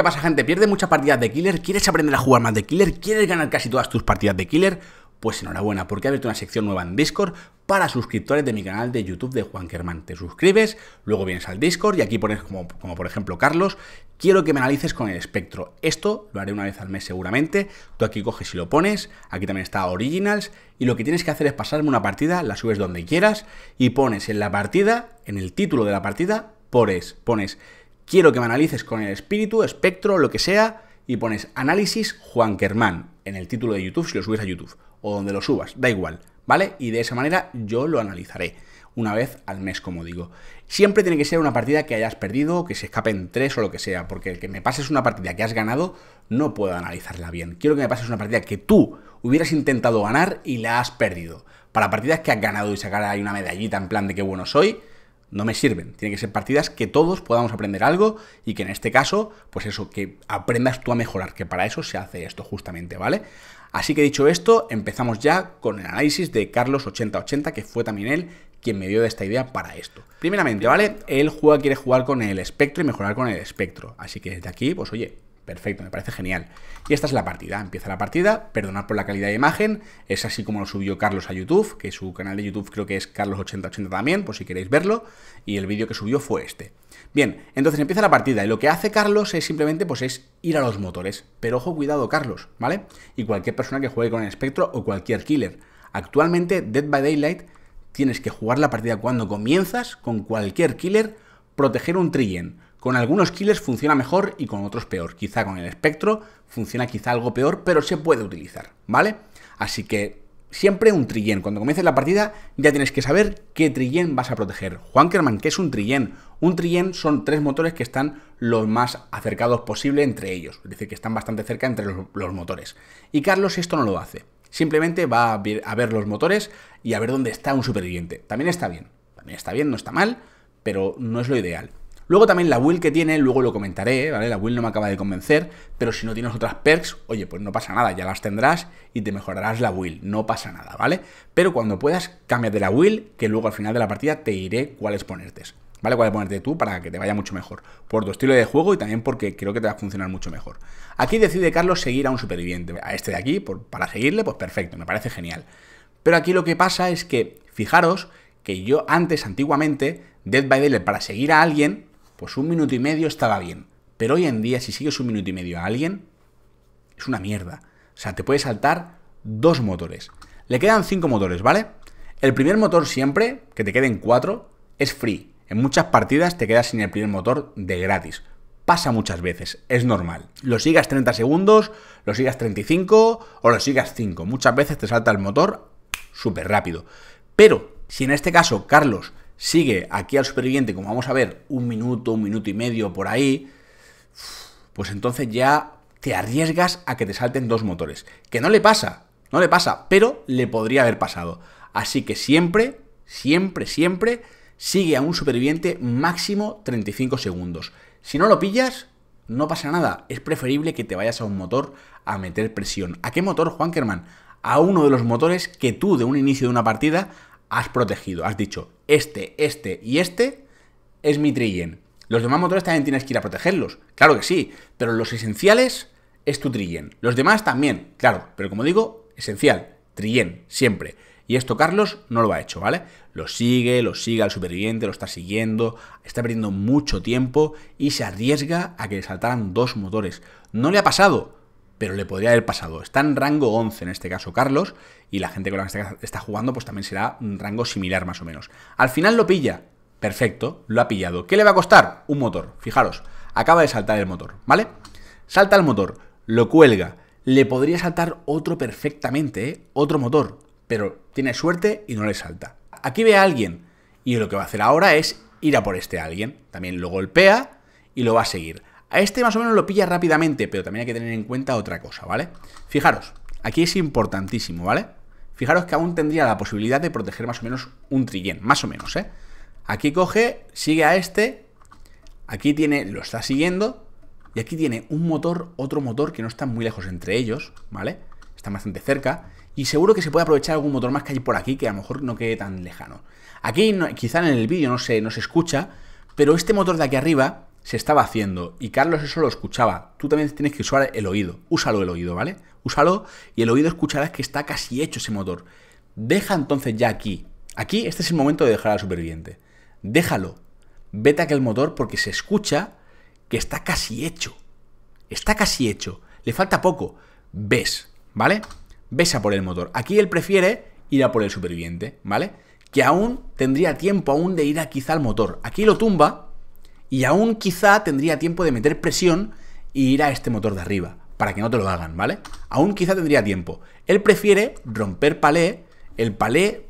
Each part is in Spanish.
¿Qué pasa, gente? ¿Pierde muchas partidas de killer? ¿Quieres aprender a jugar más de killer? ¿Quieres ganar casi todas tus partidas de killer? Pues enhorabuena, porque he abierto una sección nueva en Discord para suscriptores de mi canal de YouTube de Juan Germán. Te suscribes, luego vienes al Discord y aquí pones como, como, por ejemplo Carlos, quiero que me analices con el espectro. Esto lo haré una vez al mes seguramente. Tú aquí coges y lo pones, aquí también está Originals y lo que tienes que hacer es pasarme una partida, la subes donde quieras y pones en la partida, en el título de la partida, pones, pones quiero que me analices con el espíritu, espectro, lo que sea, y pones análisis Juan Kerman en el título de YouTube si lo subes a YouTube, o donde lo subas, da igual, ¿vale? Y de esa manera yo lo analizaré una vez al mes, como digo. Siempre tiene que ser una partida que hayas perdido, que se escape en tres o lo que sea, porque el que me pases una partida que has ganado, no puedo analizarla bien. Quiero que me pases una partida que tú hubieras intentado ganar y la has perdido. Para partidas que has ganado y sacar ahí una medallita en plan de qué bueno soy, no me sirven. Tienen que ser partidas que todos podamos aprender algo y que en este caso, pues eso, que aprendas tú a mejorar, que para eso se hace esto justamente, ¿vale? Así que dicho esto, empezamos ya con el análisis de Carlos8080, que fue también él quien me dio de esta idea para esto. Primeramente, ¿vale? Él juega, quiere jugar con el espectro y mejorar con el espectro. Así que desde aquí, pues oye, Perfecto, me parece genial. Y esta es la partida. Empieza la partida, perdonad por la calidad de imagen, es así como lo subió Carlos a YouTube, que su canal de YouTube creo que es Carlos8080 también, por si queréis verlo, y el vídeo que subió fue este. Bien, entonces empieza la partida y lo que hace Carlos es simplemente pues es ir a los motores, pero ojo cuidado Carlos, ¿vale? Y cualquier persona que juegue con el espectro o cualquier killer. Actualmente Dead by Daylight tienes que jugar la partida cuando comienzas con cualquier killer, proteger un trillen, con algunos killers funciona mejor y con otros peor. Quizá con el espectro funciona quizá algo peor, pero se puede utilizar, ¿vale? Así que siempre un trillén. Cuando comiences la partida ya tienes que saber qué trillén vas a proteger. Kerman, ¿qué es un trillén? Un trillén son tres motores que están lo más acercados posible entre ellos. Es decir, que están bastante cerca entre los, motores. Y Carlos esto no lo hace. Simplemente va a ver los motores y a ver dónde está un superviviente. También está bien. También está bien, no está mal, pero no es lo ideal. Luego también la will que tiene, luego lo comentaré, ¿vale? La will no me acaba de convencer, pero si no tienes otras perks, oye, pues no pasa nada, ya las tendrás y te mejorarás la will no pasa nada, ¿vale? Pero cuando puedas, cámbiate la will que luego al final de la partida te iré cuáles ponerte. ¿vale? Cuáles ponerte tú para que te vaya mucho mejor. Por tu estilo de juego y también porque creo que te va a funcionar mucho mejor. Aquí decide Carlos seguir a un superviviente. A este de aquí, por, para seguirle, pues perfecto, me parece genial. Pero aquí lo que pasa es que, fijaros, que yo antes, antiguamente, Dead by Daylight, para seguir a alguien, pues un minuto y medio estaba bien. Pero hoy en día, si sigues un minuto y medio a alguien, es una mierda. O sea, te puede saltar dos motores. Le quedan cinco motores, ¿vale? El primer motor siempre, que te queden cuatro, es free. En muchas partidas te quedas sin el primer motor de gratis. Pasa muchas veces, es normal. Lo sigas 30 segundos, lo sigas 35 o lo sigas 5. Muchas veces te salta el motor súper rápido. Pero si en este caso Carlos sigue aquí al superviviente, como vamos a ver, un minuto, un minuto y medio por ahí, pues entonces ya te arriesgas a que te salten dos motores. Que no le pasa, no le pasa, pero le podría haber pasado. Así que siempre, siempre, siempre sigue a un superviviente máximo 35 segundos. Si no lo pillas, no pasa nada. Es preferible que te vayas a un motor a meter presión. ¿A qué motor, Juan Kerman? A uno de los motores que tú de un inicio de una partida has protegido, has dicho, este, este y este es mi trillen. Los demás motores también tienes que ir a protegerlos, claro que sí, pero los esenciales es tu trillen. Los demás también, claro, pero como digo, esencial, trillen, siempre. Y esto Carlos no lo ha hecho, ¿vale? Lo sigue, lo sigue al superviviente, lo está siguiendo, está perdiendo mucho tiempo y se arriesga a que le saltaran dos motores. No le ha pasado, pero le podría haber pasado. Está en rango 11 en este caso Carlos y la gente con la que está jugando pues también será un rango similar más o menos. Al final lo pilla, perfecto, lo ha pillado. ¿Qué le va a costar? Un motor, fijaros, acaba de saltar el motor, ¿vale? Salta el motor, lo cuelga, le podría saltar otro perfectamente, ¿eh? otro motor, pero tiene suerte y no le salta. Aquí ve a alguien y lo que va a hacer ahora es ir a por este alguien, también lo golpea y lo va a seguir. A este más o menos lo pilla rápidamente, pero también hay que tener en cuenta otra cosa, ¿vale? Fijaros, aquí es importantísimo, ¿vale? Fijaros que aún tendría la posibilidad de proteger más o menos un trillén, más o menos, ¿eh? Aquí coge, sigue a este, aquí tiene, lo está siguiendo, y aquí tiene un motor, otro motor que no está muy lejos entre ellos, ¿vale? Está bastante cerca, y seguro que se puede aprovechar algún motor más que hay por aquí que a lo mejor no quede tan lejano. Aquí quizá en el vídeo no se, no se escucha, pero este motor de aquí arriba se estaba haciendo y Carlos eso lo escuchaba. Tú también tienes que usar el oído. Úsalo el oído, ¿vale? Úsalo y el oído escucharás que está casi hecho ese motor. Deja entonces ya aquí. Aquí este es el momento de dejar al superviviente. Déjalo. Vete a aquel motor porque se escucha que está casi hecho. Está casi hecho. Le falta poco. Ves, ¿vale? Ves por el motor. Aquí él prefiere ir a por el superviviente, ¿vale? Que aún tendría tiempo aún de ir a quizá al motor. Aquí lo tumba, y aún quizá tendría tiempo de meter presión y ir a este motor de arriba, para que no te lo hagan, ¿vale? Aún quizá tendría tiempo. Él prefiere romper palé, el palé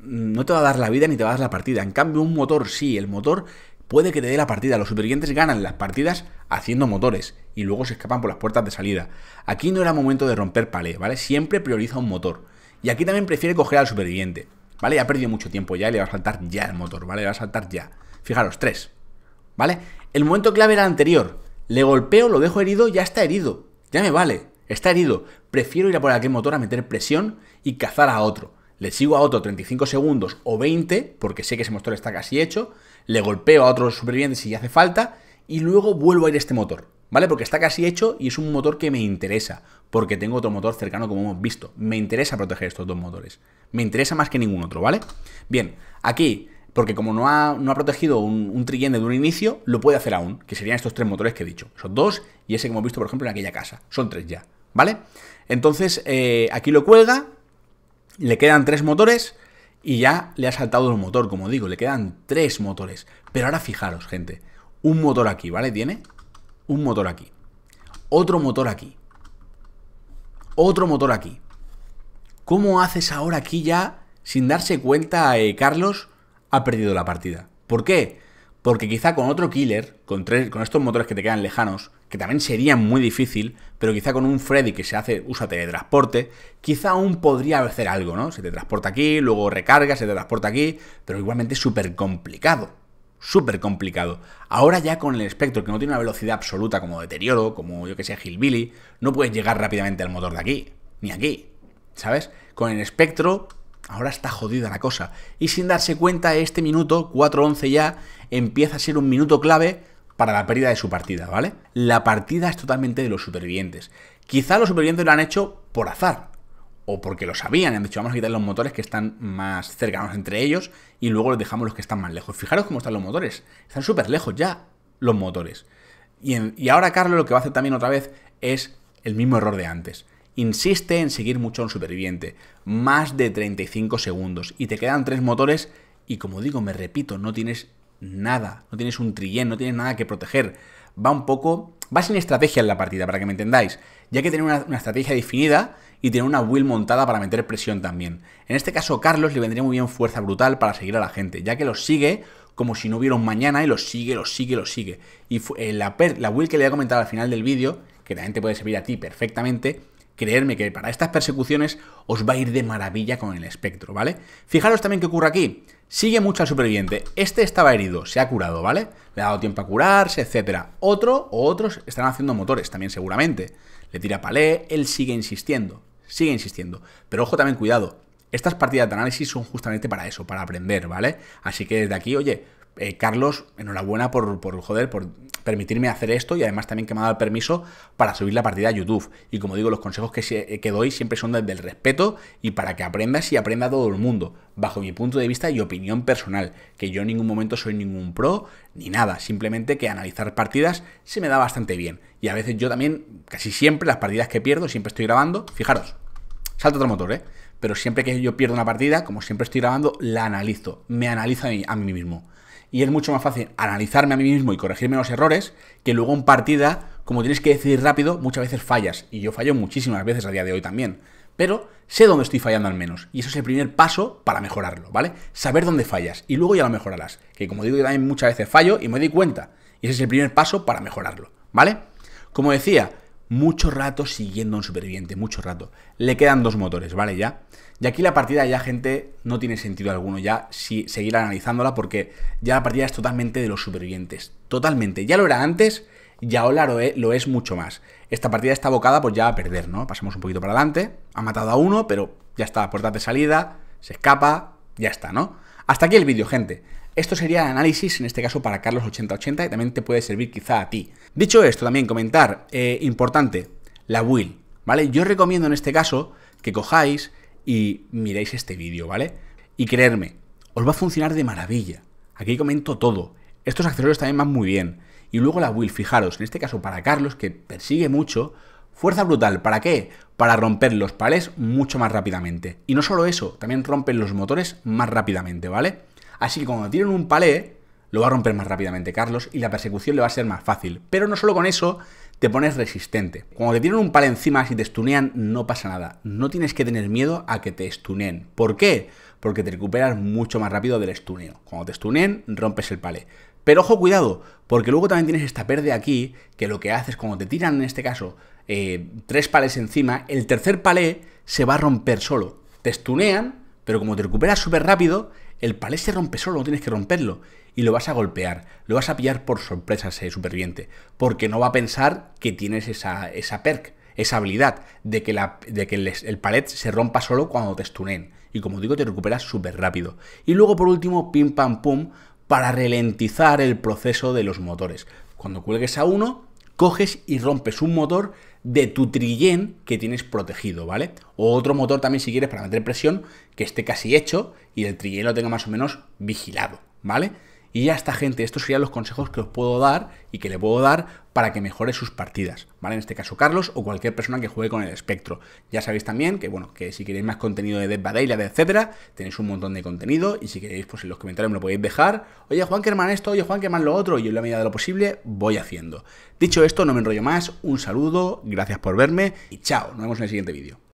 mm, no te va a dar la vida ni te va a dar la partida. En cambio, un motor sí, el motor puede que te dé la partida. Los supervivientes ganan las partidas haciendo motores y luego se escapan por las puertas de salida. Aquí no era momento de romper palé, ¿vale? Siempre prioriza un motor. Y aquí también prefiere coger al superviviente, ¿vale? Ya ha perdido mucho tiempo ya y le va a saltar ya el motor, ¿vale? Le va a saltar ya. Fijaros, tres. ¿vale? El momento clave era anterior. Le golpeo, lo dejo herido, ya está herido. Ya me vale, está herido. Prefiero ir a por aquel motor a meter presión y cazar a otro. Le sigo a otro 35 segundos o 20, porque sé que ese motor está casi hecho. Le golpeo a otro superviviente si hace falta. Y luego vuelvo a ir a este motor, ¿vale? Porque está casi hecho y es un motor que me interesa. Porque tengo otro motor cercano, como hemos visto. Me interesa proteger estos dos motores. Me interesa más que ningún otro, ¿vale? Bien, aquí porque como no ha, protegido un, un de un inicio, lo puede hacer aún, que serían estos tres motores que he dicho. Son dos y ese que hemos visto, por ejemplo, en aquella casa. Son tres ya, ¿vale? Entonces, eh, aquí lo cuelga, le quedan tres motores y ya le ha saltado el motor, como digo, le quedan tres motores. Pero ahora fijaros, gente, un motor aquí, ¿vale? Tiene un motor aquí, otro motor aquí, otro motor aquí. ¿Cómo haces ahora aquí ya, sin darse cuenta, eh, Carlos, ha perdido la partida. ¿Por qué? Porque quizá con otro killer, con, tres, con estos motores que te quedan lejanos, que también sería muy difícil, pero quizá con un Freddy que se hace, usa teletransporte, quizá aún podría hacer algo, ¿no? Se te transporta aquí, luego recarga, se te transporta aquí, pero igualmente es súper complicado. Súper complicado. Ahora ya con el espectro, que no tiene una velocidad absoluta como deterioro, como yo que sé, Hillbilly, no puedes llegar rápidamente al motor de aquí, ni aquí. ¿Sabes? Con el espectro ahora está jodida la cosa. Y sin darse cuenta, este minuto, 4-11 ya, empieza a ser un minuto clave para la pérdida de su partida, ¿vale? La partida es totalmente de los supervivientes. Quizá los supervivientes lo han hecho por azar, o porque lo sabían, han dicho, vamos a quitar los motores que están más cercanos entre ellos y luego les dejamos los que están más lejos. Fijaros cómo están los motores, están súper lejos ya los motores. Y, y ahora Carlos lo que va a hacer también otra vez es el mismo error de antes. Insiste en seguir mucho a un superviviente, más de 35 segundos, y te quedan tres motores y como digo, me repito, no tienes nada, no tienes un trillén, no tienes nada que proteger. Va un poco, va sin estrategia en la partida, para que me entendáis. Ya que tiene una, estrategia definida y tiene una will montada para meter presión también. En este caso, Carlos le vendría muy bien fuerza brutal para seguir a la gente, ya que los sigue como si no hubiera un mañana y los sigue, los sigue, los sigue. Y eh, la, will que le he comentado al final del vídeo, que también te puede servir a ti perfectamente, Creerme que para estas persecuciones os va a ir de maravilla con el espectro, ¿vale? Fijaros también qué ocurre aquí. Sigue mucho al superviviente. Este estaba herido, se ha curado, ¿vale? Le ha dado tiempo a curarse, etcétera. Otro o otros están haciendo motores también seguramente. Le tira palé, él sigue insistiendo, sigue insistiendo. Pero ojo también, cuidado. Estas partidas de análisis son justamente para eso, para aprender, ¿vale? Así que desde aquí, oye, eh, Carlos, enhorabuena por, joder, por permitirme hacer esto y además también que me ha dado el permiso para subir la partida a YouTube. Y como digo, los consejos que, que doy siempre son desde el respeto y para que aprendas y aprenda todo el mundo, bajo mi punto de vista y opinión personal, que yo en ningún momento soy ningún pro ni nada, simplemente que analizar partidas se me da bastante bien. Y a veces yo también, casi siempre, las partidas que pierdo, siempre estoy grabando, fijaros, salta otro motor, ¿eh? Pero siempre que yo pierdo una partida, como siempre estoy grabando, la analizo, me analizo a mí mismo y es mucho más fácil analizarme a mí mismo y corregirme los errores que luego en partida, como tienes que decidir rápido, muchas veces fallas. Y yo fallo muchísimas veces a día de hoy también. Pero sé dónde estoy fallando al menos. Y eso es el primer paso para mejorarlo, ¿vale? Saber dónde fallas y luego ya lo mejorarás. Que como digo, yo también muchas veces fallo y me doy cuenta. Y ese es el primer paso para mejorarlo, ¿vale? Como decía, mucho rato siguiendo a un superviviente, mucho rato. Le quedan dos motores, ¿vale? Ya. Y aquí la partida ya, gente, no tiene sentido alguno ya si seguir analizándola porque ya la partida es totalmente de los supervivientes. Totalmente. Ya lo era antes y ahora lo, es, lo es mucho más. Esta partida está abocada pues ya a perder, ¿no? Pasamos un poquito para adelante. Ha matado a uno, pero ya está. Puerta de salida, se escapa, ya está, ¿no? Hasta aquí el vídeo, gente. Esto sería análisis, en este caso para Carlos 8080, y también te puede servir quizá a ti. Dicho esto, también comentar, eh, importante, la will, ¿vale? Yo recomiendo en este caso que cojáis y miréis este vídeo, ¿vale? Y creerme, os va a funcionar de maravilla. Aquí comento todo. Estos accesorios también van muy bien. Y luego la will, fijaros, en este caso para Carlos, que persigue mucho, Fuerza brutal, ¿para qué? Para romper los palés mucho más rápidamente. Y no solo eso, también rompen los motores más rápidamente, ¿vale? Así que cuando tiran un palé, lo va a romper más rápidamente Carlos y la persecución le va a ser más fácil. Pero no solo con eso, te pones resistente. Cuando te tienen un palé encima, si te estunean, no pasa nada. No tienes que tener miedo a que te estuneen. ¿Por qué? Porque te recuperas mucho más rápido del estuneo. Cuando te estuneen, rompes el palé. Pero ojo, cuidado, porque luego también tienes esta pérdida aquí, que lo que haces cuando te tiran, en este caso, eh, tres palés encima, el tercer palé se va a romper solo. Te estunean, pero como te recuperas súper rápido, el palet se rompe solo, no tienes que romperlo. Y lo vas a golpear, lo vas a pillar por sorpresa ese superviviente, porque no va a pensar que tienes esa, esa perk, esa habilidad de que, la, de que el, palet se rompa solo cuando te stunen. Y como digo, te recuperas súper rápido. Y luego, por último, pim pam pum, para ralentizar el proceso de los motores. Cuando cuelgues a uno, coges y rompes un motor de tu trillén que tienes protegido, ¿vale? O otro motor también si quieres para meter presión que esté casi hecho y el trillén lo tenga más o menos vigilado, ¿vale? Y ya está, gente, estos serían los consejos que os puedo dar y que le puedo dar para que mejore sus partidas, ¿vale? En este caso Carlos o cualquier persona que juegue con el espectro. Ya sabéis también que, bueno, que si queréis más contenido de Dead by Daylight, etcétera, tenéis un montón de contenido y si queréis, pues en los comentarios me lo podéis dejar. Oye, Juan, hermano esto, oye, Juan, hermano lo otro, y yo en la medida de lo posible voy haciendo. Dicho esto, no me enrollo más, un saludo, gracias por verme y chao, nos vemos en el siguiente vídeo.